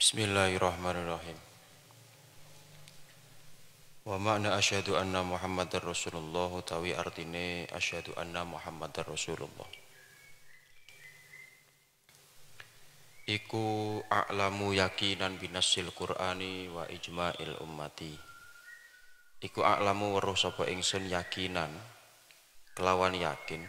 Bismillahirrahmanirrahim. Wa makna asyhadu anna Muhammadar Rasulullah tawi artine asyhadu anna Muhammadar Rasulullah. Iku a'lamu yakinan binasil Qur'ani wa ijma'il ummati. Iku a'lamu weruh sapa ingsun yakinan kelawan yakin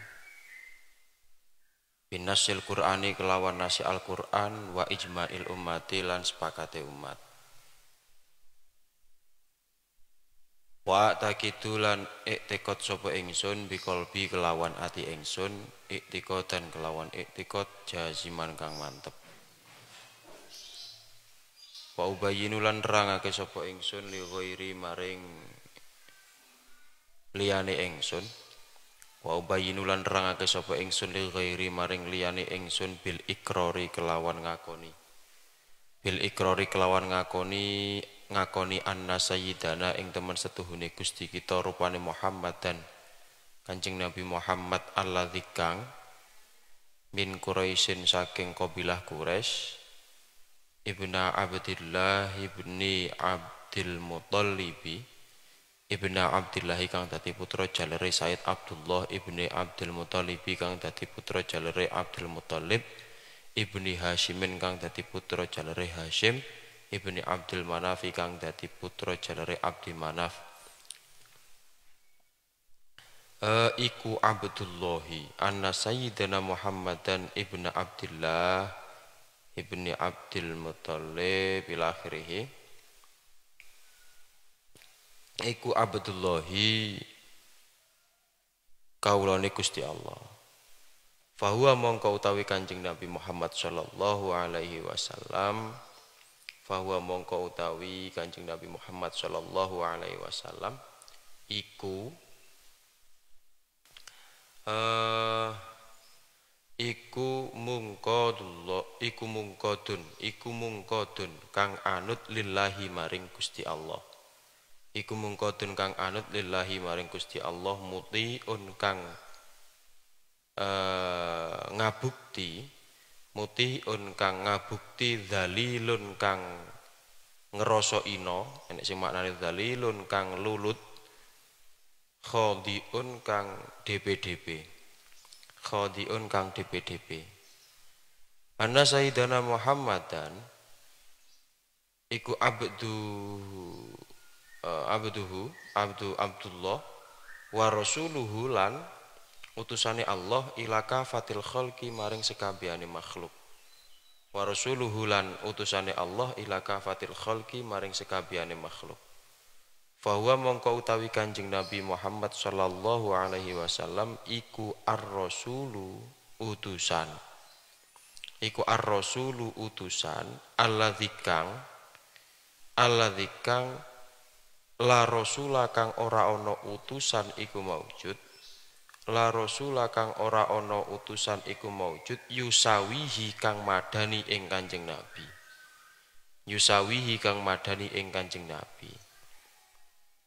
binasil Qur'ani kelawan nasi Al-Qur'an wa ijma'il ummati lan sepakate umat wa takidulan iktikot sapa ingsun bikolbi kelawan ati ingsun iktikot dan kelawan iktikot jaziman kang mantep wa ubayinulan rangake sapa ingsun liwairi maring liyane ingsun wa ubayyinu lan nerangake sapa ingsun li ghairi maring liyane ingsun bil ikrori kelawan ngakoni bil ikrori kelawan ngakoni ngakoni anna sayyidana ing temen setuhune Gusti kita rupane Muhammad dan Kanjeng Nabi Muhammad alladzi kang min Quraisyin saking kabilah Quraisy Ibnu Abdillah ibni Abdul Muthallib Ibnu Abdillah kang dadi putra jalere Said Abdullah Ibni Abdul Muthalib kang dadi putra jalere Abdul Muthalib Ibni Hashim kang dadi putra jalere Hashim Ibni Abdul Manaf kang dadi putra jalere Abdi Manaf e, iku Abdullahi anna sayyidina Muhammadan ibnu Abdillah ibni Abdul Muthalib ila akhirih iku abdullahi kaulane Gusti Allah bahwa mongko utawi Kanjeng Nabi Muhammad sallallahu alaihi wasallam bahwa mongko utawi Kanjeng Nabi Muhammad sallallahu alaihi wasallam iku uh, iku mungkodullah iku mungkodun iku mungkodun kang anut lillahi maring Gusti Allah iku mung kang anut lillahi maring Gusti Allah un kang uh, ngabukti un kang ngabukti dalilun kang ngerasa ina enek sing maknane dalilun kang lulut khadiun kang DPDP khadiun kang DPDP Anna Sayyidana Muhammadan iku abdu Eh, abduhu abdu abdullah wa rasuluhu lan utusane Allah ilaka fatil khalqi maring sekabehane makhluk wa rasuluhu lan utusane Allah ilaka fatil khalqi maring sekabehane makhluk Fahuwa mongko utawi kanjeng Nabi Muhammad sallallahu alaihi wasallam iku ar-rasulu utusan iku ar-rasulu utusan alladzi kang la rasula kang ora ana utusan iku maujud la rasula kang ora ana utusan iku maujud yusawihi kang madani ing Kanjeng Nabi yusawihi kang madani ing Kanjeng Nabi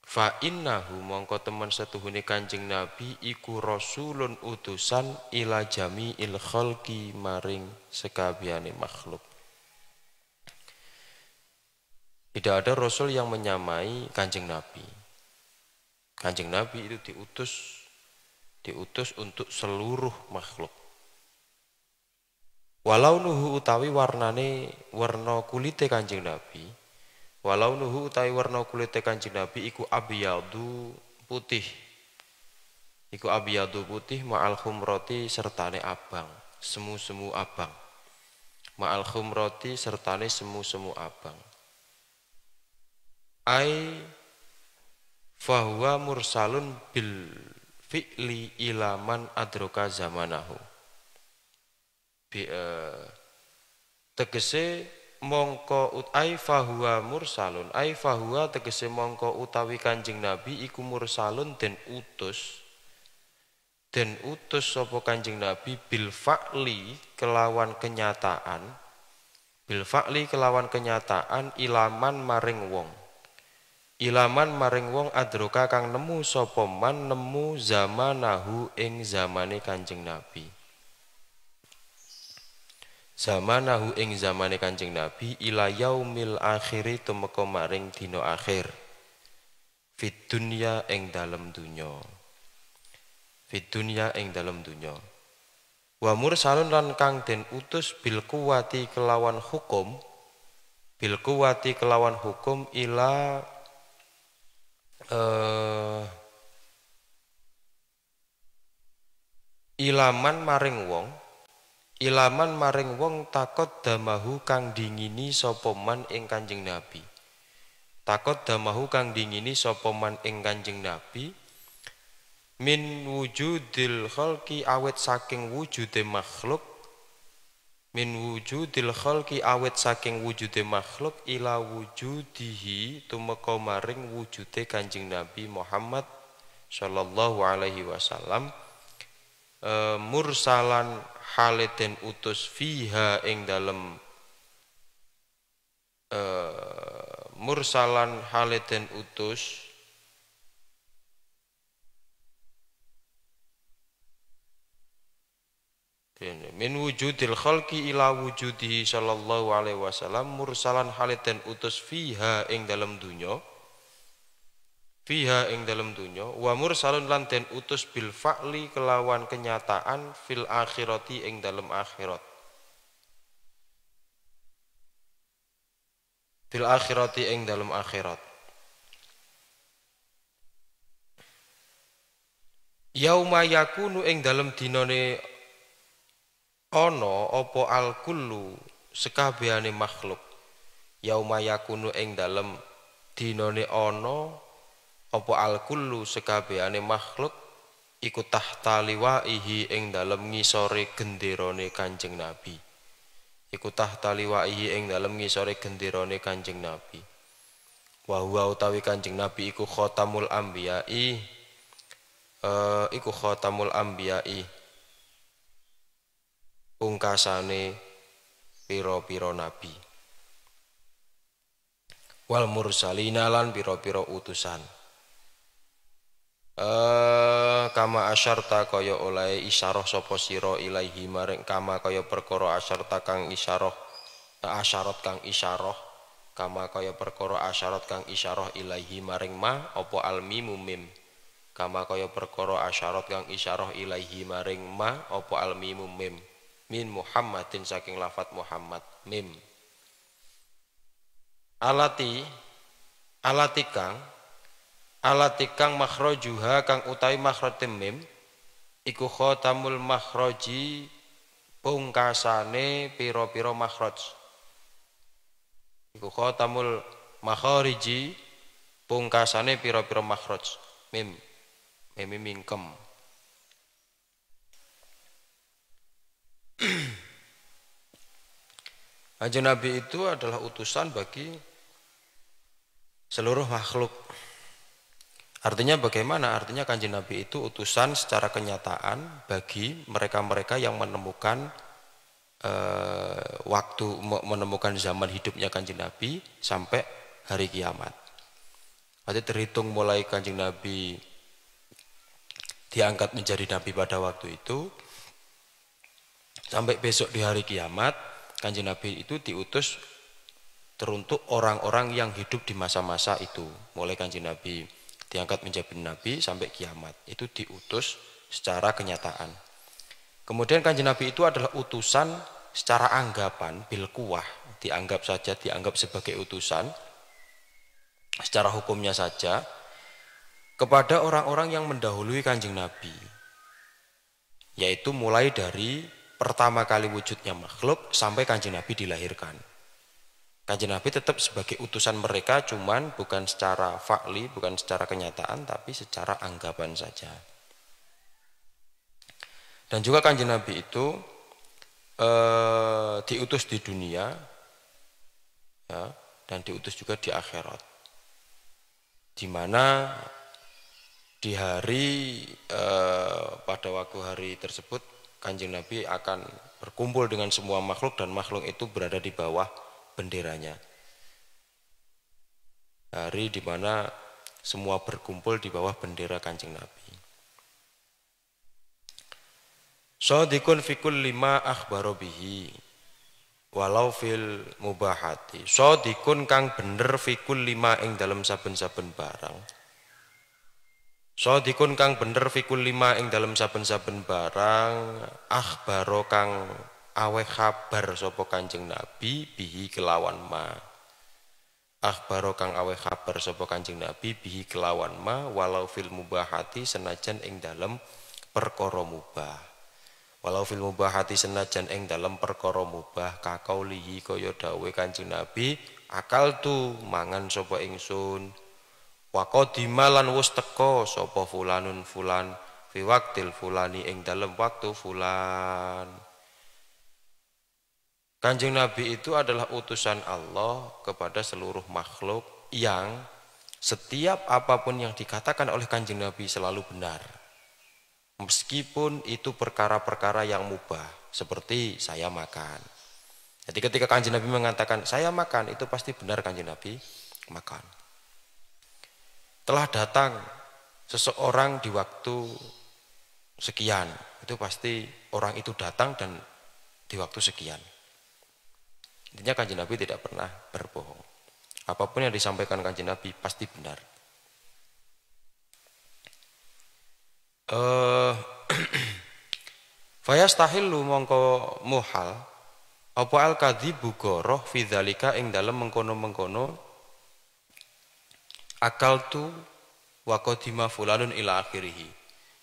fa innahu mongko temen setuhune Kanjeng Nabi iku rasulun utusan ila jami'il khalqi maring sekabiani makhluk tidak ada Rasul yang menyamai kanjeng Nabi. Kanjeng Nabi itu diutus diutus untuk seluruh makhluk. Walau nuhu utawi warnane warna kulite kanjeng Nabi, walau nuhu utawi warna kulite kanjeng Nabi iku abiyadu putih. Iku abiyadu putih ma'al khumroti sertane abang, semu-semu abang. Ma'al khumroti sertane semu-semu abang ai fahuwa mursalun bil fi'li ilaman adroka zamanahu bi uh, tegese mongko ut ai fahuwa mursalun ai fahuwa tegese mongko utawi kanjeng nabi iku mursalun den utus den utus sapa kanjeng nabi bil fa'li kelawan kenyataan bil fa'li kelawan kenyataan ilaman maring wong ilaman maring wong adroka kang nemu sopoman man nemu zamanahu ing zamane Kanjeng Nabi zamanahu ing zamane Kanjeng Nabi ila yaumil akhiri tumeko maring tino akhir fit dunya ing dalem dunya fit dunya ing dalem dunya wa mursalun lan kang den utus bil kuwati kelawan hukum bil kuwati kelawan hukum ila eh, ilaman maring wong ilaman maring wong takut damahu kang dingini sopoman ing Kanjeng Nabi Takut damahu kang dingini sopoman ing Kanjeng Nabi min wujudil khalqi awet saking wujude makhluk min wujudil khalqi awet saking wujude makhluk ila wujudihi tumeka maring wujude Kanjeng Nabi Muhammad sallallahu alaihi wasallam e, mursalan hale den utus fiha ing dalem e, mursalan hale den utus min wujudil khalqi ila wujudihi sallallahu alaihi wasallam mursalan halid dan utus fiha ing dalam dunya fiha ing dalam dunya wa mursalun lan den utus bil fa'li kelawan kenyataan fil akhirati ing dalam akhirat fil akhirati ing dalam akhirat yauma yakunu ing dalam dinane opo al alkullu sekabehane makhluk yauma yakunu ing dalem ono opo al alkullu sekabehane makhluk iku tahta liwaihi ing dalem ngisore genderane Kanjeng Nabi iku tahta liwaihi ing dalem ngisore genderane Kanjeng Nabi wa huwa utawi Kanjeng Nabi iku khatamul anbiya'i e, eh, iku khatamul anbiya'i pungkasane pira-pira nabi wal mursalina lan pira-pira utusan eh kama asyarta kaya oleh isyarah sapa sira ilaihi maring kama kaya perkara asyarta kang isyarah eh, asyarat kang isyarah kama kaya perkara asyarat kang isyarah ilaihi maring ma apa almimu mim kama kaya perkara asyarat kang isyarah ilaihi maring ma apa almimu mim min Muhammadin saking lafat Muhammad mim alati alati kang alati kang makhrajuha kang utawi makhraj mim iku khotamul makhraji pungkasane piro-piro makroj. iku khotamul makhariji pungkasane piro-piro makroj. mim mim mingkem Kanjeng Nabi itu adalah utusan bagi seluruh makhluk. Artinya bagaimana? Artinya kanji Nabi itu utusan secara kenyataan bagi mereka-mereka yang menemukan eh, waktu menemukan zaman hidupnya kanji Nabi sampai hari kiamat. Berarti terhitung mulai kanjeng Nabi diangkat menjadi Nabi pada waktu itu Sampai besok di hari kiamat, kanjeng Nabi itu diutus teruntuk orang-orang yang hidup di masa-masa itu. Mulai kanjeng Nabi diangkat menjadi Nabi sampai kiamat. Itu diutus secara kenyataan. Kemudian kanjeng Nabi itu adalah utusan secara anggapan, bilkuah. Dianggap saja, dianggap sebagai utusan. Secara hukumnya saja, kepada orang-orang yang mendahului kanjeng Nabi yaitu mulai dari pertama kali wujudnya makhluk sampai kanjeng Nabi dilahirkan. Kanjeng Nabi tetap sebagai utusan mereka cuman bukan secara fakli, bukan secara kenyataan tapi secara anggapan saja. Dan juga kanjeng Nabi itu e, diutus di dunia ya, dan diutus juga di akhirat. Di mana di hari e, pada waktu hari tersebut kanjeng Nabi akan berkumpul dengan semua makhluk dan makhluk itu berada di bawah benderanya hari di mana semua berkumpul di bawah bendera kanjeng Nabi dikun fikul lima bihi walau fil mubahati dikun kang bener fikul lima ing dalam saben-saben barang So Sodikun kang bener fikul lima ing dalam saben-saben barang baro kang aweh kabar sopo kanjeng nabi bihi kelawan ma baro kang aweh kabar sopo kanjeng nabi bihi kelawan ma walau fil hati senajan ing dalam perkoro mubah walau fil hati senajan ing dalam perkoro mubah kakau lihi kaya dawe kanjeng nabi akal tu mangan sopo ingsun wa qadima wus teko fulanun fulan fi waqtil fulani ing dalem waktu fulan Kanjeng Nabi itu adalah utusan Allah kepada seluruh makhluk yang setiap apapun yang dikatakan oleh Kanjeng Nabi selalu benar. Meskipun itu perkara-perkara yang mubah, seperti saya makan. Jadi ketika Kanjeng Nabi mengatakan saya makan, itu pasti benar Kanjeng Nabi makan telah datang seseorang di waktu sekian. Itu pasti orang itu datang dan di waktu sekian. Intinya kanjeng Nabi tidak pernah berbohong. Apapun yang disampaikan kanjeng Nabi pasti benar. Eh, fayastahillu mongko muhal apa al kadhibu goroh fi ing dalem mengkono-mengkono Akal tu wakodima fulanun ila akhirihi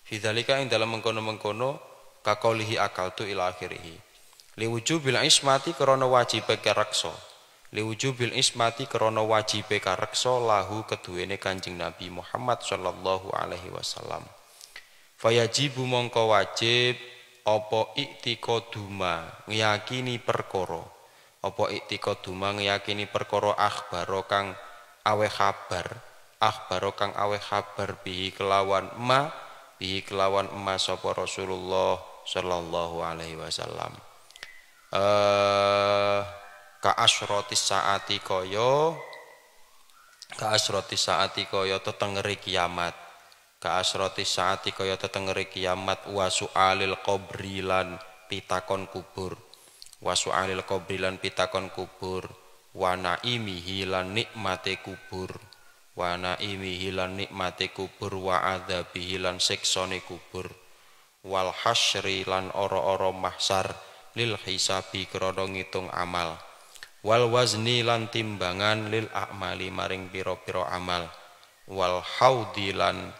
Fidzalika yang dalam mengkono-mengkono kakolihi akaltu ila akhirih. bil ismati wajib wajibe kareksa. bil ismati wajib wajibe kareksa lahu keduwene Kanjeng Nabi Muhammad sallallahu alaihi wasallam. Fayajibu mongko wajib apa duma ngiyakini perkoro, Apa duma ngiyakini perkoro akhbaro kang awe kabar akhbaro kang aweh kabar bihi kelawan ma bihi kelawan ma sapa Rasulullah sallallahu alaihi wasallam eh ka asrotis saati kaya ka asrotis saati kaya tetengeri kiamat ka asrotis saati kaya tetengeri kiamat Wasu alil qabrilan pitakon kubur Wasu alil qabrilan pitakon kubur wa naimihi lan nikmate kubur wa na'imi hilan nikmate kubur wa adzabihi hilan siksane kubur wal hasyri lan oro ora mahsar lil hisabi krana ngitung amal wal wazni lan timbangan lil a'mali maring pira piro amal wal haudi lan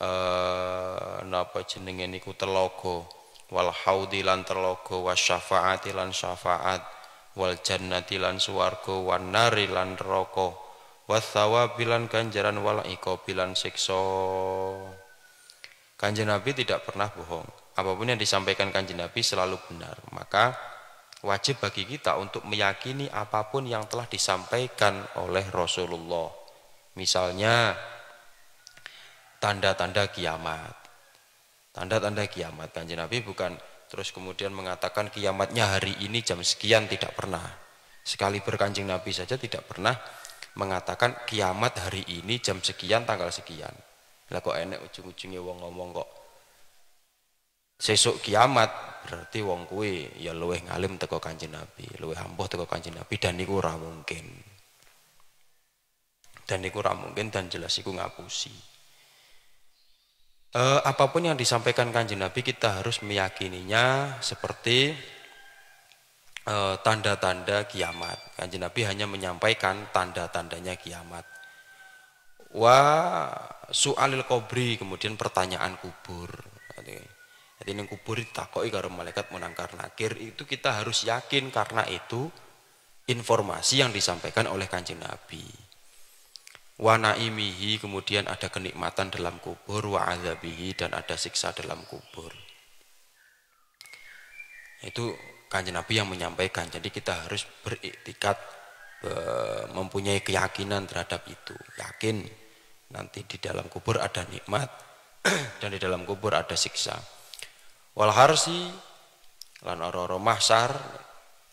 eh napa jenenge niku telaga wal haudi lan telaga syafaati lan syafaat wal jannati lan swarga wan nari lan neraka wasawa bilan ganjaran wal bilan sekso kanjeng nabi tidak pernah bohong apapun yang disampaikan kanjeng nabi selalu benar maka wajib bagi kita untuk meyakini apapun yang telah disampaikan oleh Rasulullah misalnya tanda-tanda kiamat tanda-tanda kiamat kanjeng nabi bukan terus kemudian mengatakan kiamatnya hari ini jam sekian tidak pernah sekali berkanjeng nabi saja tidak pernah mengatakan kiamat hari ini jam sekian tanggal sekian lah kok enek ujung-ujungnya wong ngomong kok sesuk kiamat berarti wong kuwi ya luweh ngalim teko kanjeng Nabi luweh ampuh teko kanjeng Nabi dan niku ora mungkin dan niku ora mungkin dan jelas iku ngapusi Uh, apapun yang disampaikan kanjeng Nabi kita harus meyakininya seperti Eh, tanda-tanda kiamat. Kanjeng Nabi hanya menyampaikan tanda-tandanya kiamat. Wa su'alil kubri kemudian pertanyaan kubur. Jadi ini kubur ditakoki karo malaikat menangkar nakir itu kita harus yakin karena itu informasi yang disampaikan oleh Kanjeng Nabi. Wa naimihi kemudian ada kenikmatan dalam kubur wa azabihi dan ada siksa dalam kubur. Itu kanjeng Nabi yang menyampaikan. Jadi kita harus beriktikat mempunyai keyakinan terhadap itu. Yakin nanti di dalam kubur ada nikmat dan di dalam kubur ada siksa. Wal harsi lan ororo mahsar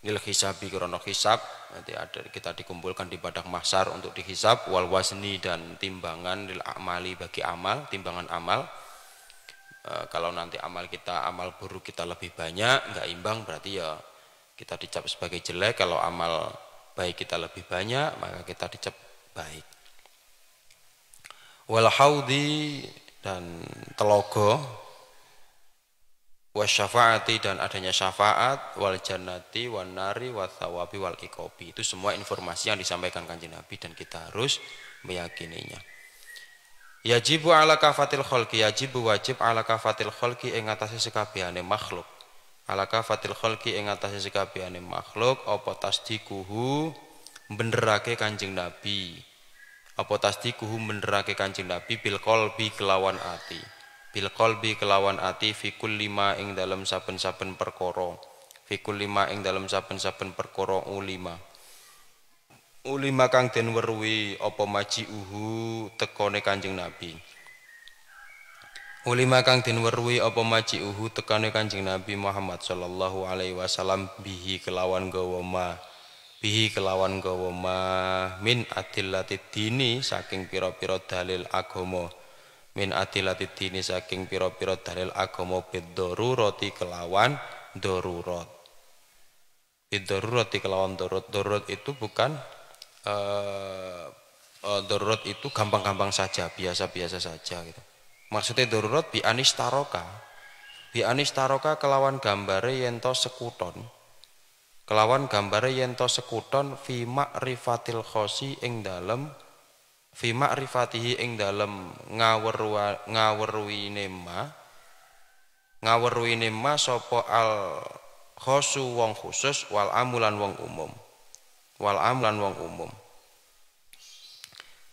nil hisabi krono hisab nanti ada kita dikumpulkan di badak mahsar untuk dihisab wal wasni dan timbangan lil amali bagi amal timbangan amal Eh, kalau nanti amal kita amal buruk kita lebih banyak nggak imbang berarti ya kita dicap sebagai jelek kalau amal baik kita lebih banyak maka kita dicap baik wal haudi dan telogo wasyafaati dan adanya syafaat wal jannati wan nari wal itu semua informasi yang disampaikan kanjeng Nabi dan kita harus meyakininya Yajibu ala kafatil kholki, yajibu wajib ala kafatil kholki ing atase sekabehane makhluk. Ala kafatil kholki ing atase sekabehane makhluk apa tasdikuhu benerake Kanjeng Nabi. Apa tasdikuhu benerake Kanjeng Nabi bil kelawan ati. Bil qalbi kelawan ati fikul lima ing dalam saben-saben perkoro, fikul lima ing dalam saben-saben perkoro ulima ulima kang den weruhi apa uhu tekone Kanjeng Nabi. Ulima kang den weruhi apa uhu tekone Kanjeng Nabi Muhammad sallallahu alaihi wasallam bihi kelawan gawama bihi kelawan gawama min adillati dini saking pira-pira dalil agama min adillati dini saking pira-pira dalil agama roti kelawan darurat roti kelawan darurat darurat itu bukan uh, uh, darurat itu gampang-gampang saja, biasa-biasa saja gitu. Maksudnya darurat bi anis taroka. Bi anis taroka kelawan gambare yento sekuton. Kelawan gambare yento sekuton fi rifatil khosi ing dalem fi ma'rifatihi ing dalem ngaweru ngaweruine ma ngaweruine ma sapa al khosu wong khusus wal amulan wong umum wal am wong umum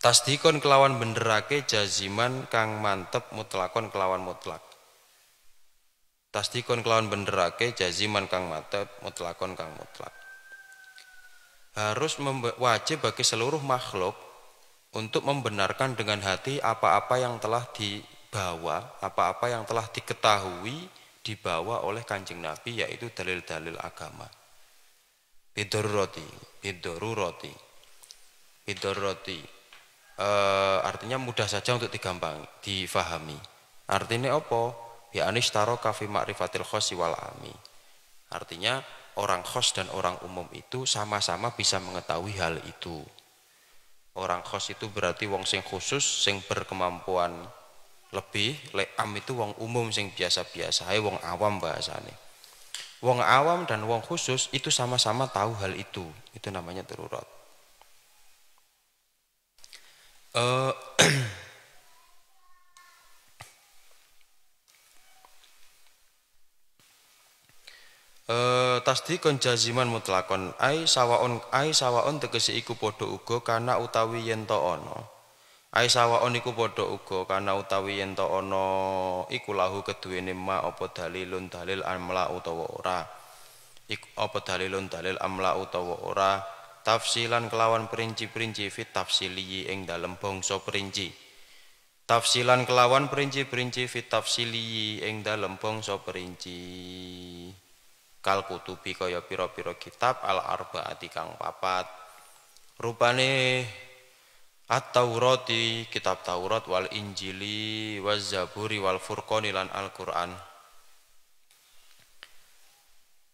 tasdikon kelawan benderake jaziman kang mantep mutlakon kelawan mutlak tasdikon kelawan benderake jaziman kang mantep mutlakon kang mutlak harus wajib bagi seluruh makhluk untuk membenarkan dengan hati apa-apa yang telah dibawa, apa-apa yang telah diketahui dibawa oleh kanjeng Nabi yaitu dalil-dalil agama roti roti bidoruroti roti e, artinya mudah saja untuk digampang difahami artinya apa ya anis taro kafi ma'rifatil khosi wal ami artinya orang khos dan orang umum itu sama-sama bisa mengetahui hal itu orang khos itu berarti wong sing khusus sing berkemampuan lebih lek am itu wong umum sing biasa-biasa ae wong awam bahasane Wong awam dan wong khusus itu sama-sama tahu hal itu. Itu namanya terurut. Uh, Uh, tasdikun jaziman mutlakon ai sawaon ai sawaon tegese iku podo ugo karena utawi yen ta ana Aisawa oniku podo uga kana utawi yen to ana iku lahu keduwene ma apa dalilun dalil amla utawa ora. Iku apa dalilun dalil amla utawa ora tafsilan kelawan perinci-perinci fit tafsiliyi ing dalem bangsa perinci. Tafsilan kelawan perinci-perinci fit tafsiliyi ing dalem bangsa perinci. Kal kutubi kaya pira-pira kitab al arbaati kang papat. Rupane At-Taurati kitab Taurat wal Injili waz Zaburi wal Furqani lan Al-Qur'an.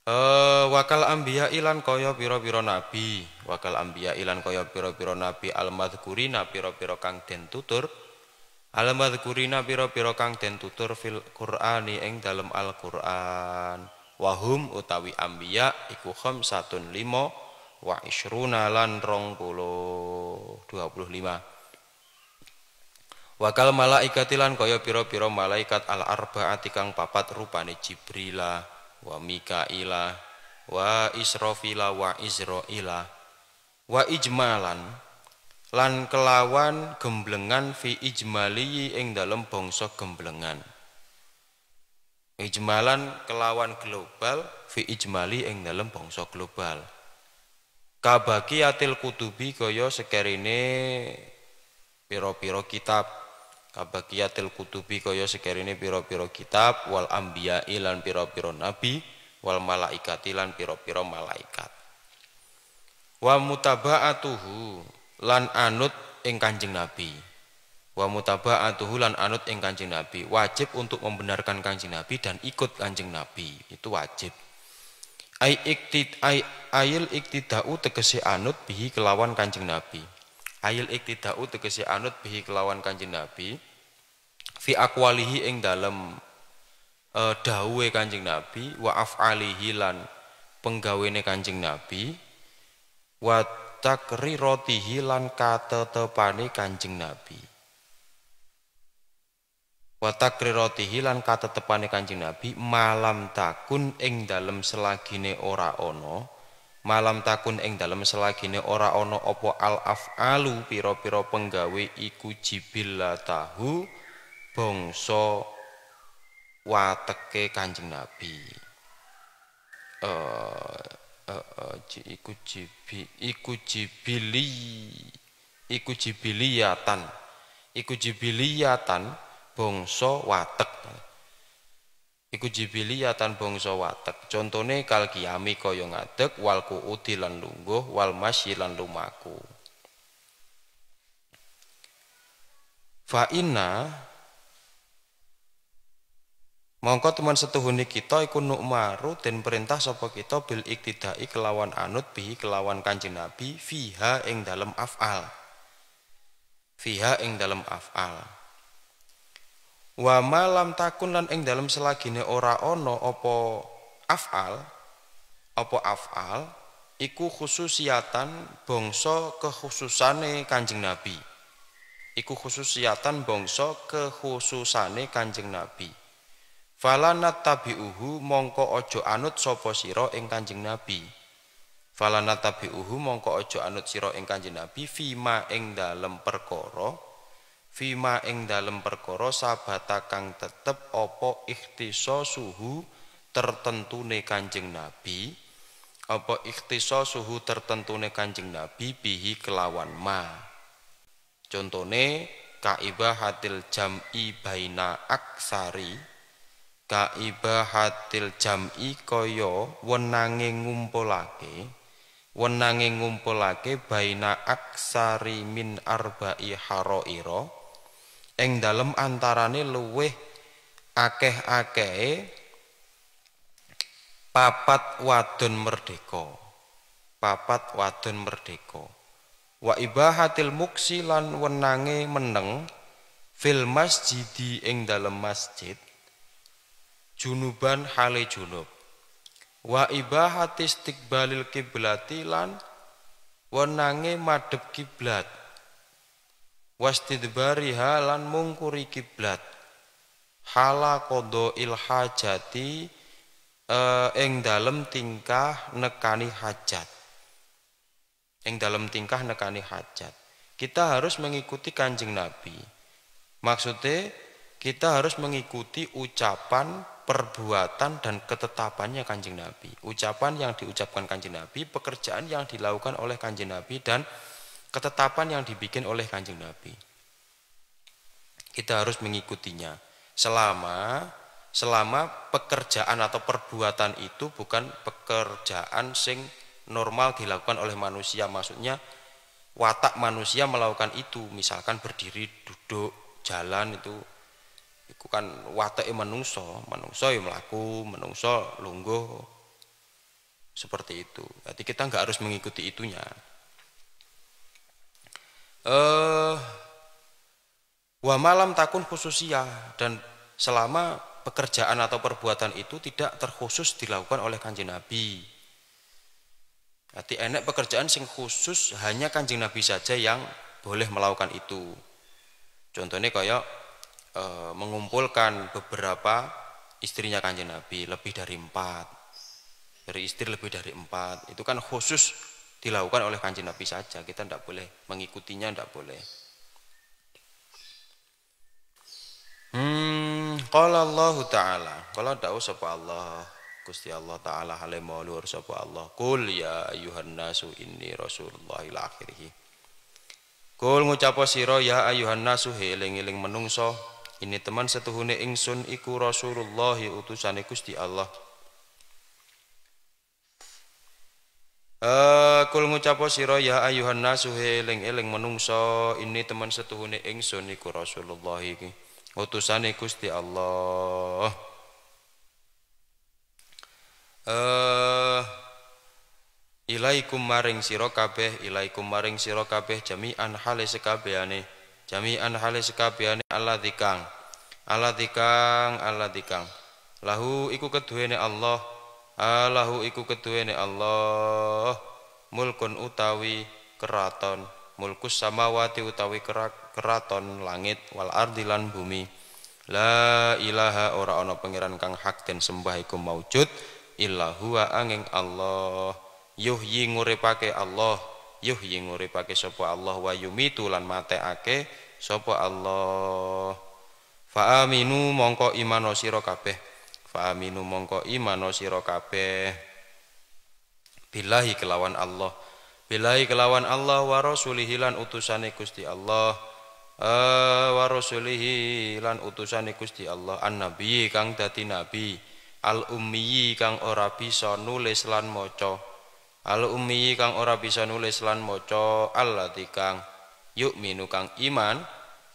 Uh, wakal anbiya ilan kaya pira-pira nabi, wakal anbiya ilan kaya pira-pira nabi al-madhkurina pira-pira kang den tutur. Al-madhkurina pira-pira kang den tutur fil Qur'ani ing dalam Al-Qur'an. Wahum utawi anbiya iku khamsatun limo wa isruna lan rong puluh dua puluh lima wakal malaikatilan kaya piro-piro malaikat al arba atikang papat rupane jibrila wa mikaila wa isrofila, wa isroila, wa ijmalan lan kelawan gemblengan fi ijmali ing dalem bongsok gemblengan ijmalan kelawan global fi ijmali ing dalam bongsok global Kabaki atil kutubi kaya sekerine piro-piro kitab Kabaki atil kutubi kaya sekerine piro-piro kitab wal ambia ilan piro-piro nabi wal malaikat ilan piro-piro malaikat wa mutaba'atuhu lan anut ing kanjeng nabi wa mutaba'atuhu lan anut ing kanjeng nabi wajib untuk membenarkan kanjeng nabi dan ikut kanjeng nabi itu wajib Ail iktid ai ayil iktidau tegese anut bihi kelawan Kanjeng Nabi. Ayil iktidau tegese anut bihi kelawan Kanjeng Nabi fi akwalihi ing dalem e, dawuhe Kanjeng Nabi wa af'alihi lan penggawene Kanjeng Nabi wa takriratihi lan katetepane Kanjeng Nabi kriroti hilang kata katetepane Kanjeng Nabi malam takun ing dalam selagine ora ono malam takun ing dalam selagine ora ono opo al afalu piro piro penggawe iku jibillatahu bangsa wateke Kanjeng Nabi eh uh, uh, uh, iku jibi iku jibili iku jibiliyatan iku jibiliyatan bangsa watek. Iku jibiliyatan bangsa watek. Contone kal kiami kaya ngadeg wal kuudi lan lungguh wal masyi lan lumaku. Fa inna Mongko teman setuhuni kita iku nukmaru dan perintah sapa kita bil iktidai kelawan anut bihi kelawan kanjeng Nabi fiha ing dalam af'al. Fiha ing dalam af'al. wa malam takun lan ing dalam selagine ora ana apa afal apa afal iku khususiatan bangsa kekhususane Kanjeng Nabi iku khususiatan bangsa kekhususane Kanjeng Nabi falanat tabiuhu mongko aja anut sapa sira ing Kanjeng Nabi falanat tabiuhu mongko aja anut sira ing Kanjeng Nabi fima ing dalem perkara Fima ing dalem perkara sabata kang tetep apa ikhtiso suhu tertentune Kanjeng Nabi apa ikhtiso suhu tertentune Kanjeng Nabi bihi kelawan ma Contone hatil jam'i baina aksari hatil jam'i kaya wenange ngumpulake wenange ngumpulake baina aksari min arba'i haroira ing dalem antarane luweh akeh-akehe papat wadon merdeka papat wadon merdeka wa ibahatil muksi lan wenange meneng fil masjidi ing dalem masjid junuban hale junub wa ibahati istiqbalil balil kiblatilan, wenange madhep kiblat wastidbari halan mungkuri kiblat hala kodo ilhajati e, ing e, tingkah nekani hajat yang dalam tingkah nekani hajat kita harus mengikuti kanjeng nabi maksudnya kita harus mengikuti ucapan perbuatan dan ketetapannya kanjeng Nabi. Ucapan yang diucapkan kanjeng Nabi, pekerjaan yang dilakukan oleh kanjeng Nabi dan ketetapan yang dibikin oleh kanjeng Nabi. Kita harus mengikutinya selama selama pekerjaan atau perbuatan itu bukan pekerjaan sing normal dilakukan oleh manusia maksudnya watak manusia melakukan itu misalkan berdiri duduk jalan itu itu kan watak menungso menungso yang melaku menungso lungguh seperti itu jadi kita nggak harus mengikuti itunya eh wa malam takun ya dan selama pekerjaan atau perbuatan itu tidak terkhusus dilakukan oleh kanjeng Nabi. Berarti enak pekerjaan sing khusus hanya kanjeng Nabi saja yang boleh melakukan itu. Contohnya kayak e, mengumpulkan beberapa istrinya kanjeng Nabi lebih dari empat, dari istri lebih dari empat. Itu kan khusus dilakukan oleh kanjeng Nabi saja kita tidak boleh mengikutinya tidak boleh hmm kalau Allah Ta'ala kalau dakwah sapa Allah Gusti Allah Ta'ala hale sabu sapa Allah kul ya ayuhan nasu ini rasulullah ila akhirih kul ngucap sira ya ayuhan nasu heling eling menungso ini teman setuhune ingsun iku rasulullah utusane Gusti Allah Eh, kul ngucap sira ya ayuhan nasu eling eling menungso ini teman setuhune ingsun iku Rasulullah iki utusane Gusti Allah Uh, ilaikum maring sira kabeh ilaikum maring sira kabeh jami'an hale sekabehane jami'an hale sekabehane alladzikang alladzikang alladzikang lahu iku keduwene Allah Allahu iku ketuene Allah mulkun utawi keraton mulkus samawati utawi keraton langit wal bumi la ilaha ora ana pangeran kang hak den sembah iku maujud illa huwa angin Allah yuhyi nguripake Allah yuhyi nguripake sapa Allah wa yumitu lan matekake sapa Allah fa aminu mongko imano sira kabeh fa aminu mongko iman, sira kabeh bilahi kelawan Allah bilahi kelawan Allah wa rasulihi lan utusane Gusti Allah uh, wa rasulihi lan utusane Gusti Allah annabi kang dadi nabi al ummi kang ora bisa nulis lan maca al ummi kang ora bisa nulis lan maca allati kang yuk minu kang iman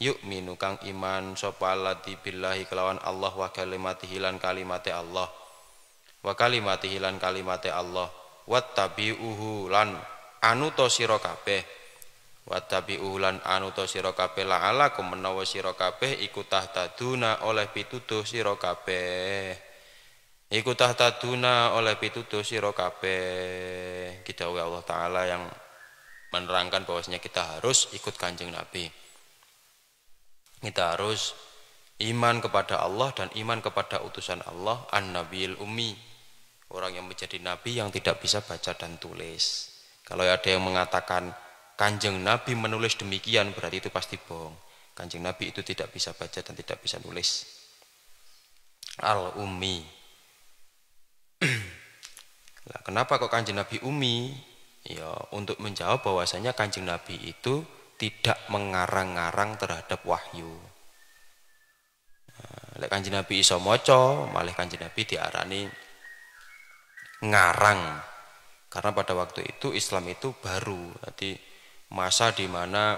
yuk minu kang iman sopalati billahi kelawan Allah wa kalimati hilan kalimate Allah wa kalimati hilan kalimate Allah tabi uhulan anu to sira kabeh tabi lan anu to sira kabeh la'alakum kumenawa sira kabeh iku oleh pituduh sirokape kabeh Iku tuna oleh pituduh sirokape kabeh. Kita Allah taala yang menerangkan bahwasanya kita harus ikut Kanjeng Nabi. Kita harus iman kepada Allah dan iman kepada utusan Allah an nabil ummi orang yang menjadi nabi yang tidak bisa baca dan tulis kalau ada yang mengatakan kanjeng nabi menulis demikian berarti itu pasti bohong kanjeng nabi itu tidak bisa baca dan tidak bisa tulis al-ummi nah, kenapa kok kanjeng nabi ummi ya untuk menjawab bahwasanya kanjeng nabi itu tidak mengarang-arang terhadap wahyu nah, lek kanjeng Nabi iso maca malah kanjeng Nabi diarani ngarang karena pada waktu itu Islam itu baru jadi masa di mana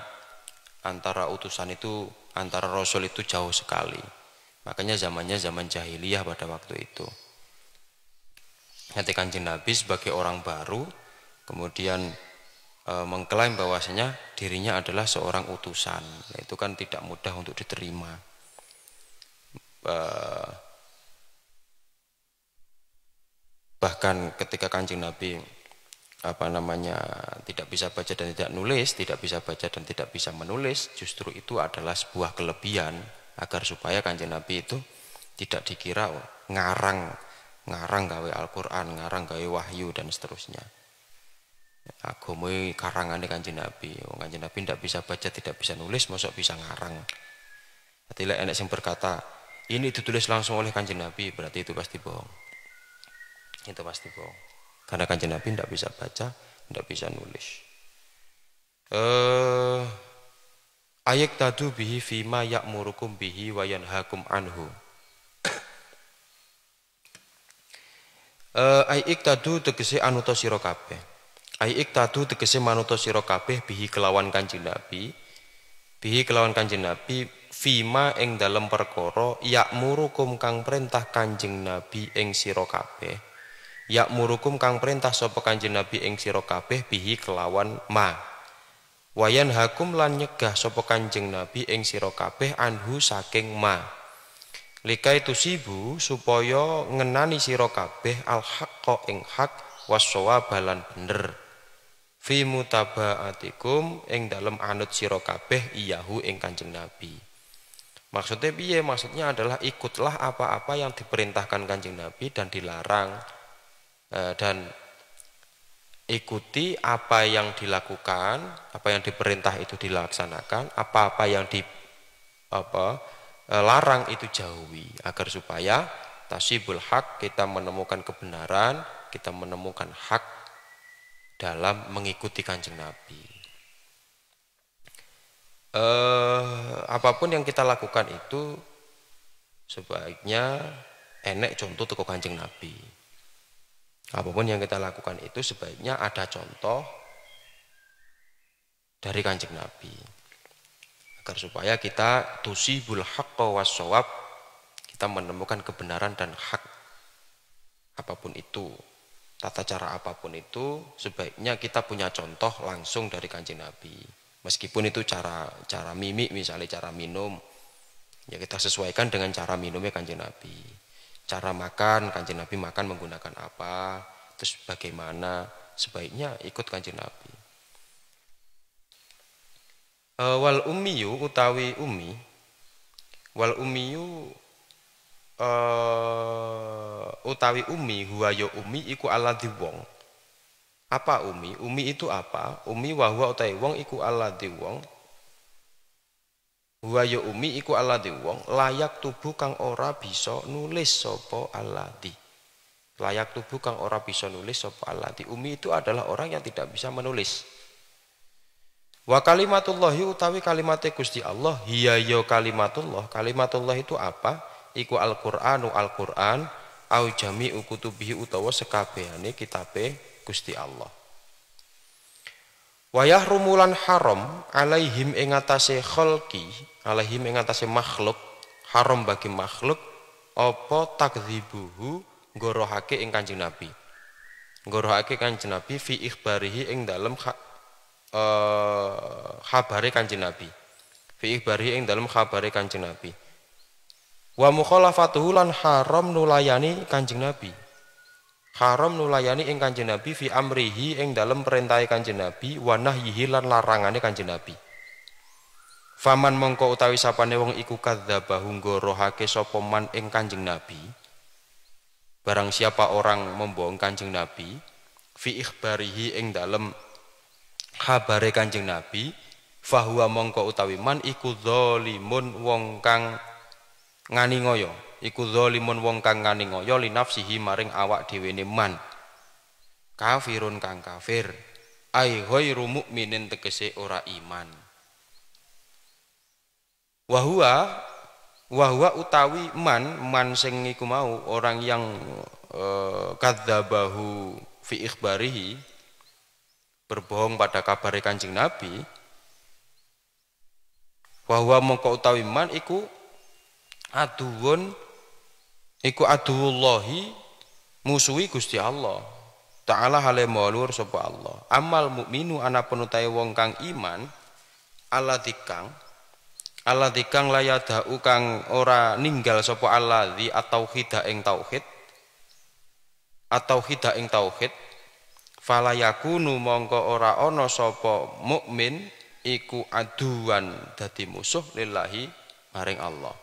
antara utusan itu antara rasul itu jauh sekali makanya zamannya zaman jahiliyah pada waktu itu nanti kanjeng Nabi sebagai orang baru kemudian e, mengklaim bahwasanya dirinya adalah seorang utusan. Nah, itu kan tidak mudah untuk diterima. E, bahkan ketika Kanjeng Nabi apa namanya tidak bisa baca dan tidak nulis, tidak bisa baca dan tidak bisa menulis, justru itu adalah sebuah kelebihan agar supaya kanjeng Nabi itu tidak dikira ngarang, ngarang gawe Al-Qur'an, ngarang gawe wahyu dan seterusnya agama karangane kanjeng Nabi. Wong kanjeng Nabi ndak bisa baca, tidak bisa nulis, masuk bisa ngarang. Nanti lek enek sing berkata, ini ditulis langsung oleh kanjeng Nabi, berarti itu pasti bohong. Itu pasti bohong. Karena kanjeng Nabi ndak bisa baca, ndak bisa nulis. Eh tadu bihi fima yakmurukum bihi wayan hakum anhu. Eh tadu tegesi anuto sirokape ai iktadu tegese manuto sira kabeh bihi kelawan Kanjeng Nabi bihi kelawan Kanjeng Nabi fima ing dalem yak murukum kang perintah Kanjeng Nabi ing sira kabeh murukum kang perintah sapa Kanjeng Nabi ing sira kabeh bihi kelawan ma wayan hakum lan nyegah sapa Kanjeng Nabi ing sira kabeh anhu saking ma likai sibu supaya ngenani sira kabeh al haqqa ing hak wasowa balan bener fi mutabaatikum ing dalam anut sira kabeh iyahu ing Kanjeng Nabi. Maksudnya piye? Maksudnya adalah ikutlah apa-apa yang diperintahkan Kanjeng Nabi dan dilarang e, dan ikuti apa yang dilakukan, apa yang diperintah itu dilaksanakan, apa-apa yang di apa e, larang itu jauhi agar supaya tasibul hak kita menemukan kebenaran, kita menemukan hak dalam mengikuti kanjeng Nabi. Eh, apapun yang kita lakukan itu sebaiknya enek contoh toko kanjeng Nabi. Apapun yang kita lakukan itu sebaiknya ada contoh dari kanjeng Nabi agar supaya kita tusibul haqqa wasawab kita menemukan kebenaran dan hak apapun itu tata cara apapun itu sebaiknya kita punya contoh langsung dari kanjeng Nabi meskipun itu cara cara mimik misalnya cara minum ya kita sesuaikan dengan cara minumnya kanjeng Nabi cara makan kanjeng Nabi makan menggunakan apa terus bagaimana sebaiknya ikut kanjeng Nabi eh, wal ummiyu utawi umi. wal ummiyu uh, utawi umi huayo ya umi iku alladzi wong apa umi umi itu apa umi wahua utai utawi wong iku alladzi wong huayo ya umi iku alladzi wong layak tubuh kang ora bisa nulis sopo alladzi layak tubuh kang ora bisa nulis sopo alladzi umi itu adalah orang yang tidak bisa menulis Wa kalimatullahi utawi kalimatnya Gusti Allah hiya yo ya kalimatullah kalimatullah itu apa iku Al-Qur'anu Al-Qur'an au jami'u kutubihi utawa sekabehane kitabe Gusti Allah. Wayah rumulan haram alaihim ing atase khalqi, alaihim ing atase makhluk, haram bagi makhluk apa takdzibuhu ngorohake ing Kanjeng Nabi. Ngorohake Kanjeng Nabi fi ikhbarihi ing dalem ha, e, eh, kabare Kanjeng Nabi. Fi ikhbarihi ing dalem kabare Kanjeng Nabi. Wa mukhalafatuhu lan haram nulayani Kanjeng Nabi. Haram nulayani ing Kanjeng Nabi fi amrihi ing dalam perintah Kanjeng Nabi wa nahyihi lan larangane Kanjeng Nabi. Faman mongko utawi sapane wong iku kadzabahu ngorohake sapa man ing Kanjeng Nabi. Barang siapa orang membohong Kanjeng Nabi fi ikhbarihi ing dalam habare Kanjeng Nabi fahuwa mongko utawi man iku zalimun wong kang ngani ngoyo iku zalimun wong kang ngani ngoyo li nafsihi maring awak dhewe man kafirun kang kafir ai ghairu mukminin tegese ora iman wahua wahua utawi man man sing iku mau orang yang uh, kadzabahu fi ikhbarihi berbohong pada kabar Kanjeng Nabi wahwa mongko utawi man iku aduun iku aduullahi musuhi Gusti Allah ta'ala hale maulur sapa Allah amal mukminu ana penutai wong kang iman Allah dikang Allah dikang u kang ora ninggal sopo Allah di atau hida ing tauhid atau hida ing tauhid falayakunu mongko ora ono sopo mukmin iku aduan dadi musuh lillahi maring Allah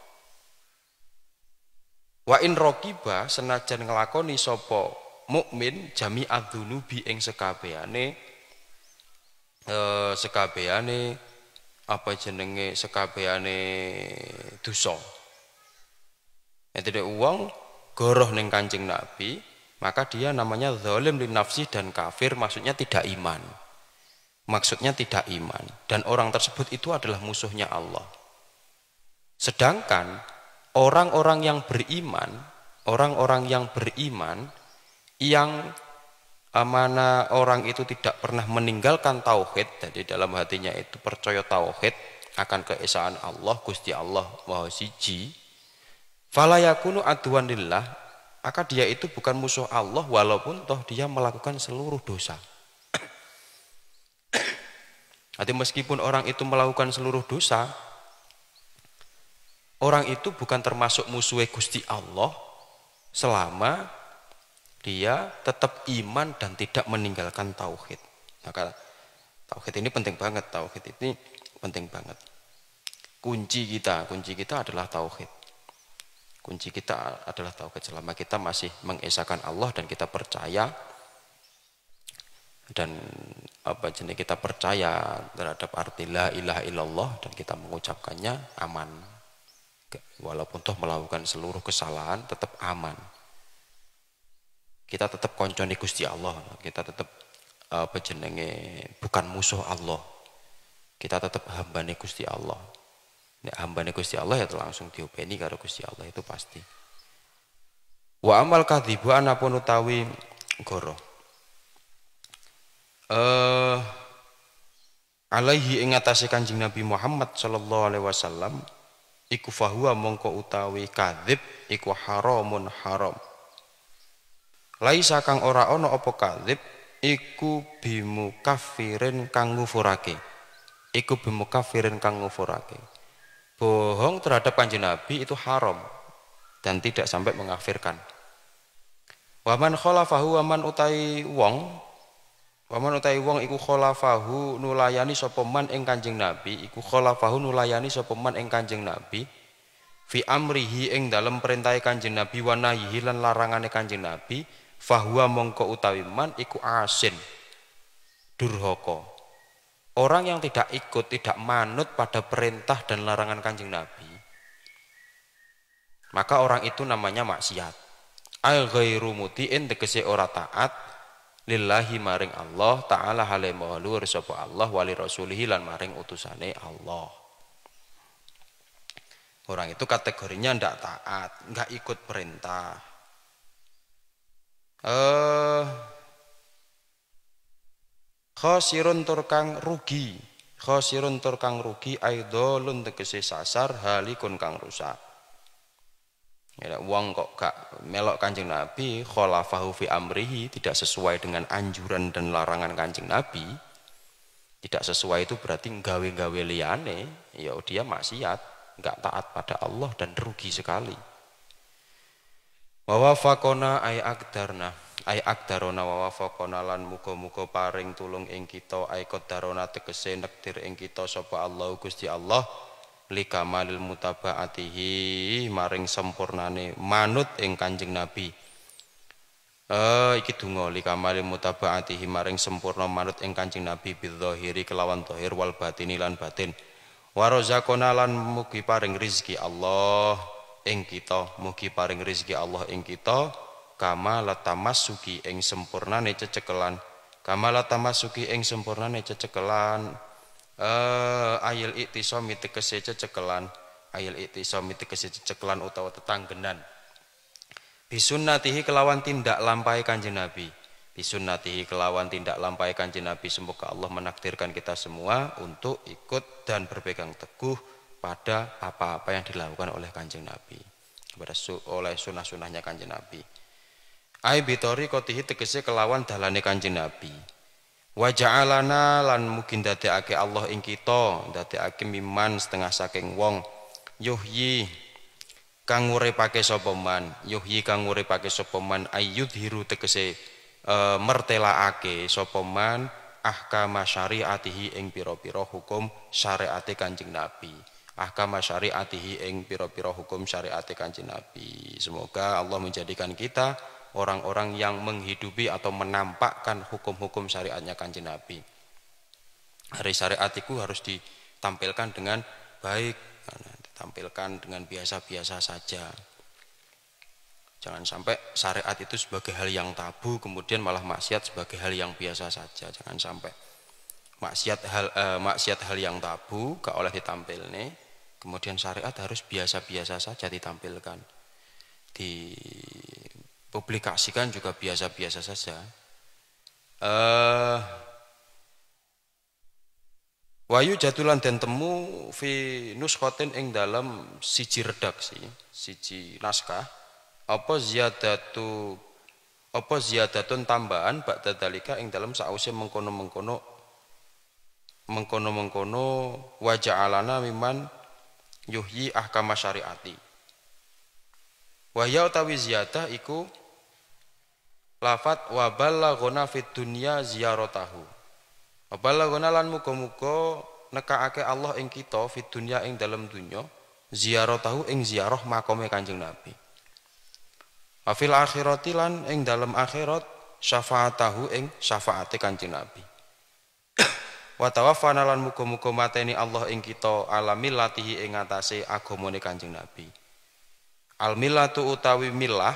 Wa in rokiba senajan ngelakoni sopo mukmin jami adzunubi eng sekabeane e, sekabeane apa jenenge duso yang tidak uang goroh neng Kanjeng Nabi, maka dia namanya zalim di nafsi dan kafir maksudnya tidak iman. Maksudnya tidak iman dan orang tersebut itu adalah musuhnya Allah. Sedangkan orang-orang yang beriman, orang-orang yang beriman yang mana orang itu tidak pernah meninggalkan tauhid, jadi dalam hatinya itu percaya tauhid akan keesaan Allah, Gusti Allah Maha Siji. Falayakunu aduan lillah, maka dia itu bukan musuh Allah walaupun toh dia melakukan seluruh dosa. Jadi meskipun orang itu melakukan seluruh dosa, orang itu bukan termasuk musuhnya Gusti Allah selama dia tetap iman dan tidak meninggalkan tauhid. Maka tauhid ini penting banget, tauhid ini penting banget. Kunci kita, kunci kita adalah tauhid. Kunci kita adalah tauhid selama kita masih mengesahkan Allah dan kita percaya dan apa jenis kita percaya terhadap arti la ilaha illallah dan kita mengucapkannya aman walaupun toh melakukan seluruh kesalahan tetap aman kita tetap konconi Gusti Allah kita tetap apa eh, bukan musuh Allah kita tetap hambane Gusti Allah nek hambane Gusti Allah ya langsung diopeni karo Gusti Allah itu pasti wa amal kadhibu anapun utawi goro uh, alaihi ingatasi kanjeng Nabi Muhammad sallallahu alaihi wasallam iku fahuwa mongko utawi kadzib iku haramun haram laisa kang ora ana apa kadzib iku bimu kafirin kang ngufurake iku bimu kafirin kang ngufurake bohong terhadap kanjeng Nabi itu haram dan tidak sampai mengafirkan waman khalafahu waman utai wong Waman utai wong iku kholafahu nulayani sapa man ing Kanjeng Nabi, iku kholafahu nulayani sapa man ing Kanjeng Nabi fi amrihi ing dalem perintahe Kanjeng Nabi wa nahyihi lan larangane Kanjeng Nabi, fahuwa mongko utawi man iku asin durhaka. Orang yang tidak ikut, tidak manut pada perintah dan larangan Kanjeng Nabi, maka orang itu namanya maksiat. Al ghairu mutiin tegese ora taat, lillahi maring Allah taala hale maha sapa Allah wali rasulihi lan maring utusane Allah orang itu kategorinya ndak taat nggak ikut perintah eh khosirun turkang rugi khosirun turkang rugi aidolun tegese sasar halikun kang rusak Ya, uang kok gak melok kancing Nabi, kholafahu fi amrihi, tidak sesuai dengan anjuran dan larangan kancing Nabi, tidak sesuai itu berarti gawe-gawe liane, ya dia maksiat, nggak taat pada Allah dan rugi sekali. Wawafakona ay akdarna, ay akdarona wawafakona lan muka-muka paring tulung ing kita, ay kodarona tegese nektir ing kita, sopa Allah, gusti Allah, likamalil mutabaatihi maring sempurnane manut ing Kanjeng Nabi. Eh iki donga likamalil mutabaatihi maring sempurna manut ing Kanjeng Nabi bidzahiri kelawan zahir wal batin lan batin. Warozakona lan mugi paring rizki Allah ing kita, mugi paring rizki Allah ing kita kama latamasuki ing sempurnane cecekelan, kama latamasuki ing sempurnane cecekelan eh ayil iktisami tegese cecekelan ayil iktisami tegese cecekelan utawa tetanggenan bisunnatihi kelawan tindak lampai kanjeng Nabi bisunnatihi kelawan tindak lampai kanjeng Nabi semoga Allah menakdirkan kita semua untuk ikut dan berpegang teguh pada apa-apa yang dilakukan oleh kanjeng Nabi kepada su oleh sunah-sunahnya kanjeng Nabi Aibitori bitori kotihi tegese kelawan dalane kanjeng Nabi wa ja'alana lan mungkin dadekake Allah ing kita dadekake miman setengah saking wong yuhyi kang uripake sapa man yuhyi kang uripake sapa man hiru tegese e, mertelakake sapa man ahkama syariatihi ing pira-pira hukum syariate Kanjeng Nabi ahkama syariatihi ing pira-pira hukum syariate Kanjeng Nabi semoga Allah menjadikan kita orang-orang yang menghidupi atau menampakkan hukum-hukum syariatnya kanjeng Nabi. Hari syariat itu harus ditampilkan dengan baik, ditampilkan dengan biasa-biasa saja. Jangan sampai syariat itu sebagai hal yang tabu, kemudian malah maksiat sebagai hal yang biasa saja. Jangan sampai maksiat hal eh, maksiat hal yang tabu, gak oleh ditampil nih. Kemudian syariat harus biasa-biasa saja ditampilkan, di publikasikan juga biasa-biasa saja. Uh, eh, Wayu jatulan dan temu fi nuskotin ing dalam siji redaksi, siji naskah, apa ziyadatu apa ziyadatun tambahan bak dalika ing dalam sausnya mengkono-mengkono mengkono-mengkono wajah alana miman yuhyi ahkama syariati. Wahya utawi ziyadah iku lafat wabala balaghona fid dunya tahu, wabala balaghona lan muga-muga nekaake Allah ing kita fid dunya ing dalam dunya ziyaratahu ing ziaroh makome Kanjeng Nabi wafil akhirotilan akhirati lan ing dalam akhirat syafaatahu ing syafaate Kanjeng Nabi wa tawaffana lan mateni Allah ing kita alami latihi ing atase agamane Kanjeng Nabi al millatu utawi milah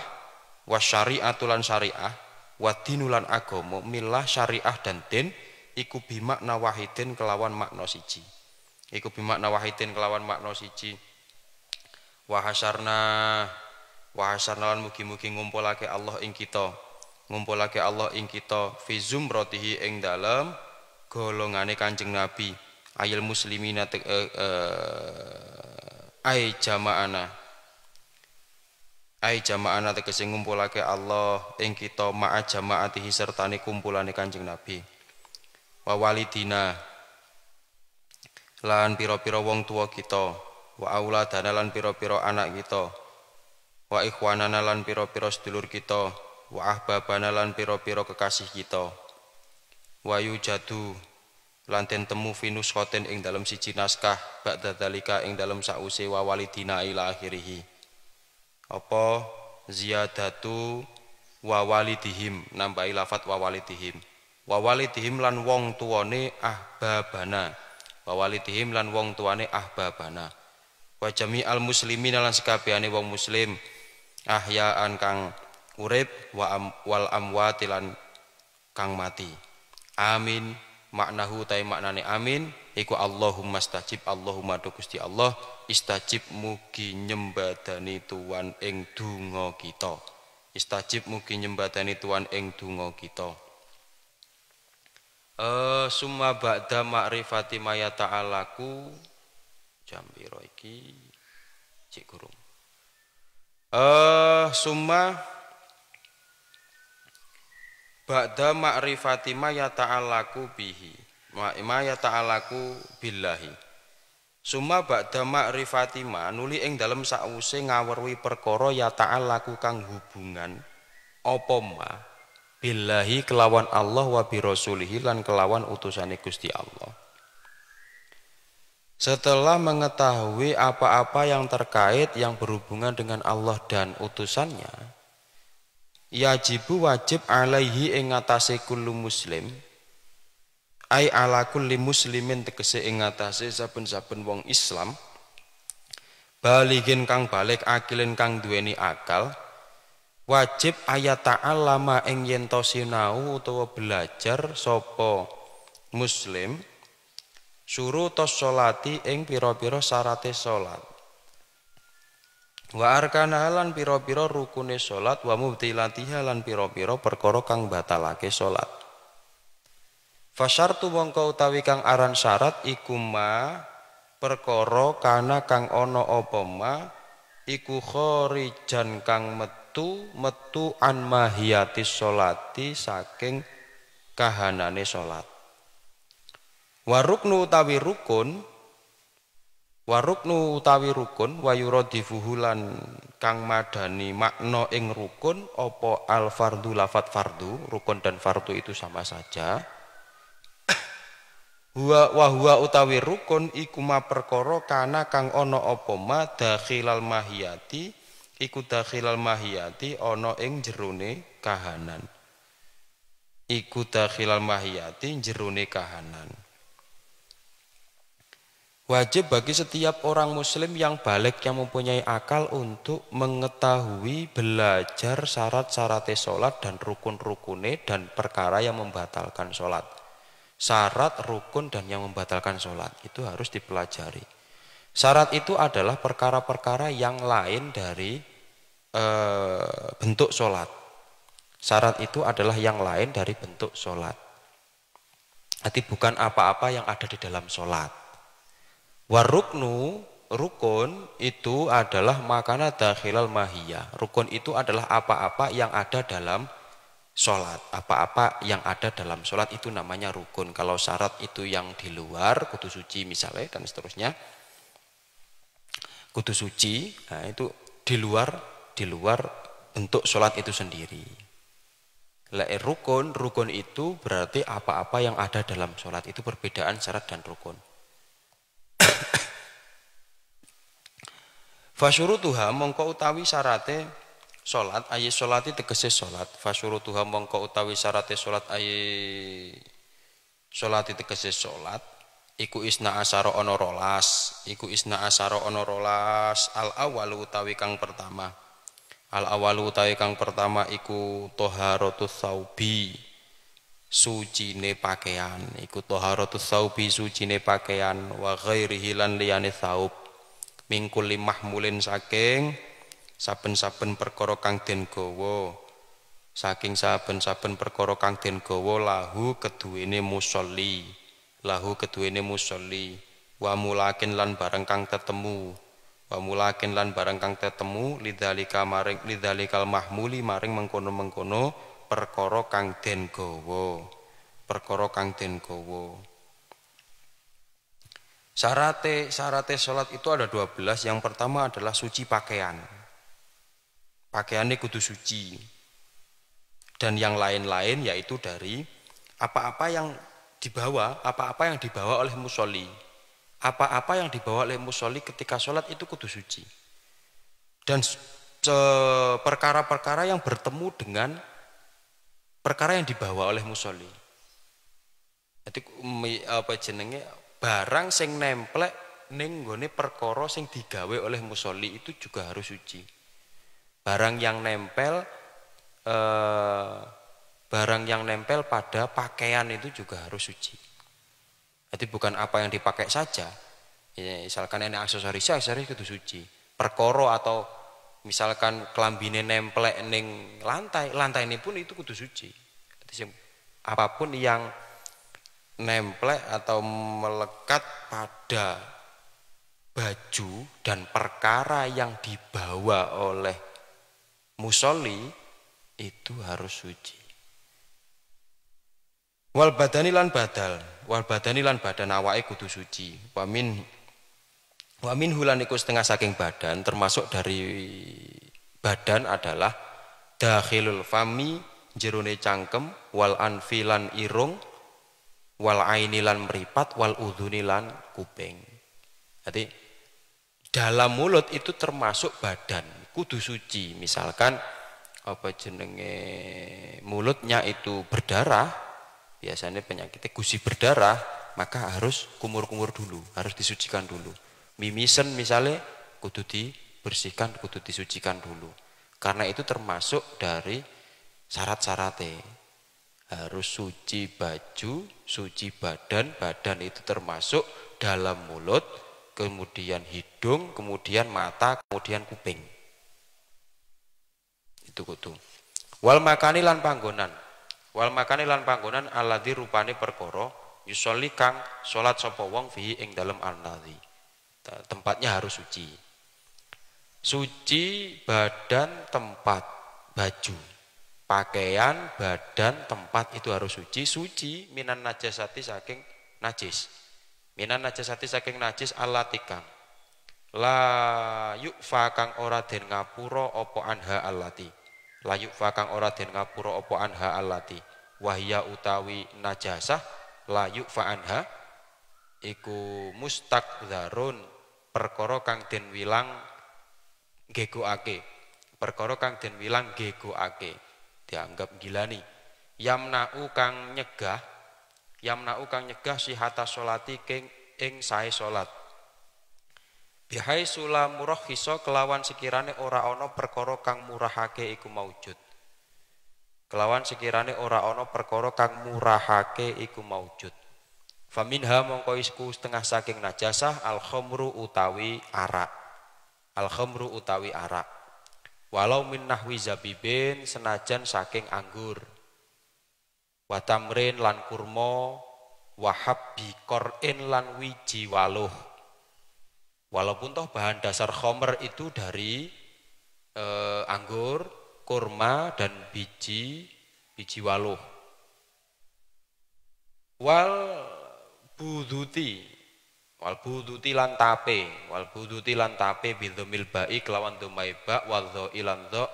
wa syari'atulan syariah wa dinulan agama milah syariah dan din iku bimakna wahidin kelawan makna siji iku bimakna wahidin kelawan makna siji Wahasarna, hasarna wa hasarna lan mugi-mugi ngumpulake Allah ing kita ngumpulake Allah ing kita fi zumratihi ing dalem golongane Kanjeng Nabi ayil muslimina eh, eh, ay jamaana ai jama'ana tegese ngumpulake Allah ing kita ma'a jama'atihi sertane kumpulane Kanjeng Nabi wa walidina lan piro-piro wong tua kita wa auladana lan piro-piro anak kita wa ikhwanana lan piro pira sedulur kita wa ahbabana lan piro pira kekasih kita wa yujadu lan temu finus khoten ing dalam siji naskah ba'da dalika ing dalam sause wa walidina ila akhirihi apa ziyadatu wa walidihim nambahi lafat wa walidihim wa walidihim lan wong tuwane ahbabana wa walidihim lan wong tuwane ahbabana wa jami'al muslimin lan sekabehane wong muslim ahyaan kang urip wa am, wal amwati lan kang mati amin maknahu tai maknane amin iku Allahumma stajib Allahumma dukusti Allah istajib mugi nyembadani tuan ing dungo kita istajib mugi nyembadani tuan ing dungo kita Uh, summa ba'da ma'rifati maya ta'alaku jam piro iki cik gurung eh uh, summa ba'da ma'rifati maya ta'alaku bihi maya ta'alaku billahi Suma ba'da ma'rifati nuli ing dalem sakwuse ngawerwi perkara ya ta'al laku kang hubungan apa ma billahi kelawan Allah wa bi rasulihi lan kelawan utusane Gusti Allah. Setelah mengetahui apa-apa yang terkait yang berhubungan dengan Allah dan utusannya, yajibu wajib alaihi ing kullu muslim ai ala kulli muslimin tegese ing ngatasé saben-saben wong Islam baligin kang balik akilin kang duweni akal wajib ayat ta'allama ing yen to sinau utawa belajar sapa muslim suruh tos solati ing pira-pira syarate salat wa arkana lan pira-pira rukune salat wa mubtilatiha lan pira-pira perkara kang batalake salat Fasyartu mongko utawi kang aran syarat iku ma perkara kana kang ana apa ma iku kharijan kang metu metu an mahiyati salati saking kahanane salat. Waruknu utawi rukun Waruknu utawi rukun wayuradifuhu lan kang madani makna ing rukun apa al fardu lafat fardu rukun dan fardu itu sama saja Huwa wa huwa utawi rukun iku ma perkara kana kang ana apa ma dakhilal mahiyati iku dakhilal mahiyati ana ing jerone kahanan. Iku dakhilal mahiyati jerone kahanan. Wajib bagi setiap orang muslim yang balik yang mempunyai akal untuk mengetahui belajar syarat-syarat sholat dan rukun-rukune dan perkara yang membatalkan sholat syarat, rukun, dan yang membatalkan sholat. Itu harus dipelajari. Syarat itu adalah perkara-perkara yang lain dari e, bentuk sholat. Syarat itu adalah yang lain dari bentuk sholat. arti bukan apa-apa yang ada di dalam sholat. Waruknu, rukun itu adalah makanan dahilal mahiyah. Rukun itu adalah apa-apa yang ada dalam sholat. Apa-apa yang ada dalam sholat itu namanya rukun. Kalau syarat itu yang di luar, kutu suci misalnya dan seterusnya. kutu suci, nah itu di luar, di luar bentuk sholat itu sendiri. Lai rukun, rukun itu berarti apa-apa yang ada dalam sholat itu perbedaan syarat dan rukun. Fasyurutuha mongko utawi syaratnya salat ayi salati tegese salat fasyurutuha mongko utawi syarate salat ayi salati tegese salat iku isna asaro ana rolas iku isna asaro ana rolas al awalu utawi kang pertama al awalu utawi kang pertama iku taharatus saubi ne pakaian iku taharatus saubi ne pakaian wa ghairihi hilan liyane saub mingkul mulin saking saben-saben perkara kang den gawa saking saben-saben perkara kang den gawa lahu keduwene musolli lahu keduwene musolli wa mulakin lan bareng kang tetemu wa mulakin lan bareng kang tetemu lidzalika maring lidzalikal mahmuli maring mengkono-mengkono perkara kang den gawa perkara kang den gawa Sarate, sarate sholat itu ada 12 Yang pertama adalah suci pakaian pakaiannya kudu suci dan yang lain-lain yaitu dari apa-apa yang dibawa apa-apa yang dibawa oleh musoli apa-apa yang dibawa oleh musoli ketika sholat itu kudu suci dan perkara-perkara yang bertemu dengan perkara yang dibawa oleh musoli jadi apa jenenge barang sing nemplek ning gone perkara sing digawe oleh musoli itu juga harus suci barang yang nempel eh, barang yang nempel pada pakaian itu juga harus suci jadi bukan apa yang dipakai saja ya, misalkan ini aksesoris aksesoris itu suci perkoro atau misalkan kelambine nempel neng lantai lantai ini pun itu kudu suci jadi, apapun yang nempel atau melekat pada baju dan perkara yang dibawa oleh musoli itu harus suci. Wal badani lan badal, wal badani lan badan awake kudu suci. Wamin wamin hulan iku setengah saking badan termasuk dari badan adalah dakhilul fami jerone cangkem wal anfilan irung wal ainilan meripat wal udunilan kuping. Jadi dalam mulut itu termasuk badan kudu suci misalkan apa jenenge mulutnya itu berdarah biasanya penyakitnya gusi berdarah maka harus kumur-kumur dulu harus disucikan dulu mimisen misalnya kudu dibersihkan kudu disucikan dulu karena itu termasuk dari syarat-syaratnya harus suci baju, suci badan, badan itu termasuk dalam mulut, kemudian hidung, kemudian mata, kemudian kuping ditukutu wal makani lan panggonan wal makani lan panggonan alladzi rupane perkoro yusolli kang sholat sopo wong fihi ing dalem alladzi tempatnya harus suci suci badan tempat baju pakaian badan tempat itu harus suci suci minan najasati saking najis minan najasati saking najis alatikang la yukfa kang ora den ngapura opo anha alati layuk fakang ora den ngapura apa anha allati wahya utawi najasah layuk fa anha iku mustakdzarun perkara kang den wilang gegoake perkara kang den wilang gegoake dianggap gilani yamna'u kang nyegah yamna'u kang nyegah sihata salati ing sae salat Bihai sula murah hiso kelawan sekirane ora ono perkoro kang murahake iku maujud. Kelawan sekirane ora ono perkoro kang murahake iku maujud. Faminha mongko isku setengah saking najasah al khomru utawi arak. Al khomru utawi arak. Walau min nahwi zabibin senajan saking anggur. Watamrin lan kurmo wahab bikorin lan wiji waluh Walaupun toh bahan dasar khomer itu dari e, anggur, kurma dan biji biji waluh. Wal buduti wal buduti lan tape wal buduti lan tape bidzumil ba'i kelawan dumai ba wal dzai ilan dza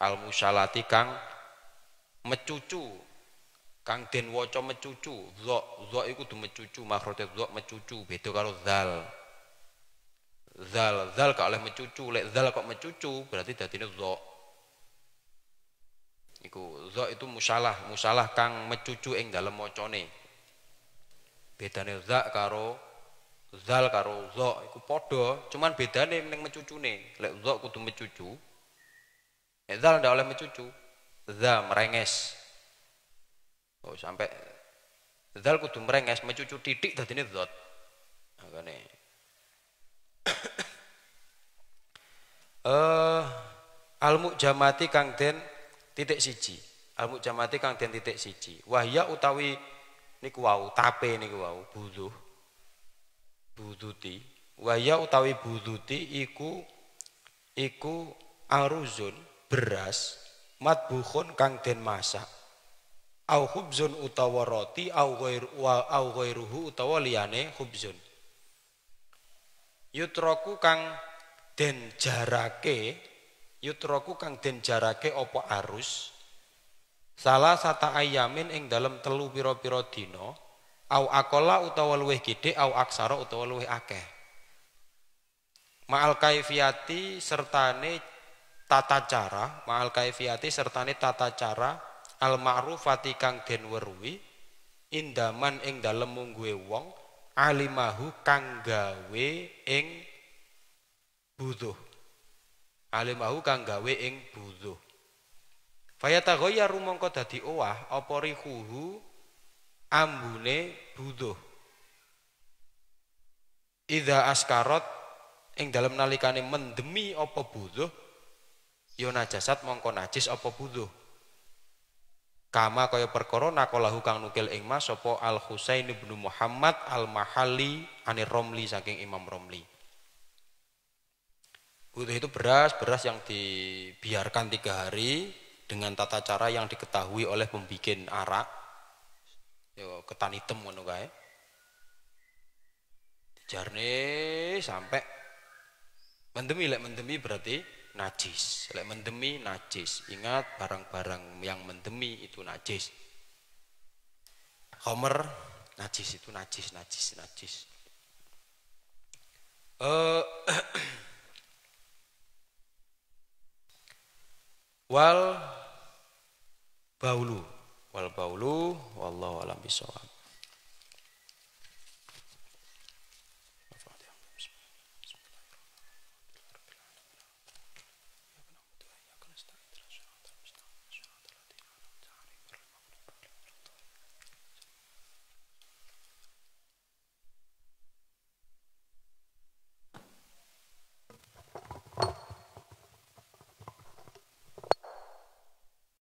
al musalati kang mecucu kang den waca mecucu dza dza iku kudu mecucu makhrajat dza mecucu beda karo zal zal zal kok oleh mencucu lek zal kok mencucu berarti dadine dha iku dha itu musalah musalah kang mencucu ing dalem macane bedane za karo zal karo dha iku padha cuman bedane ning mencucune lek dha kudu mencucu lek zal ndak oleh mencucu za merenges oh sampai zal kudu merenges mencucu titik dadine dzat makane nah, uh, eh, almu jamati kang den titik siji. Almu jamati kang den titik siji. Wahya utawi niku wau tape niku wau buduh. Buduti. Wahya utawi buduti iku iku aruzun beras matbukhun kang den masak. Au khubzun utawa roti au ghairu au ghairuhu utawa liyane khubzun. Yutroku kang den jarake kang den jarake arus salah sata ayamin ing dalam telu pira-pira dina au akola utawa luwih gede, au aksara utawa luwih akeh ma'al kaifiyati sertane tata cara ma'al kaifiyati sertane tata cara al ma'rufati kang den weruhi indaman ing dalem mungguwe wong alimahu kang gawe ing butuh alimahu kang gawe ing butuh fayataghayyaru mongko dadi owah opori kuhu ambune butuh Ida askarot ing dalam nalikane mendemi opo butuh ya najasat mongko najis opo butuh Kama kaya perkara nakolahu hukang nukil ing mas sapa Al Husain bin Muhammad Al Mahali Ani Romli saking Imam Romli. Utuh itu beras, beras yang dibiarkan tiga hari dengan tata cara yang diketahui oleh pembikin arak. Yo, ketan hitam ngono kae. Dijarne sampai mendemi lek mendemi berarti najis. Lek mendemi najis. Ingat barang-barang yang mendemi itu najis. Homer najis itu najis, najis, najis. Uh, wal baulu wal baulu wallahu alam bisawab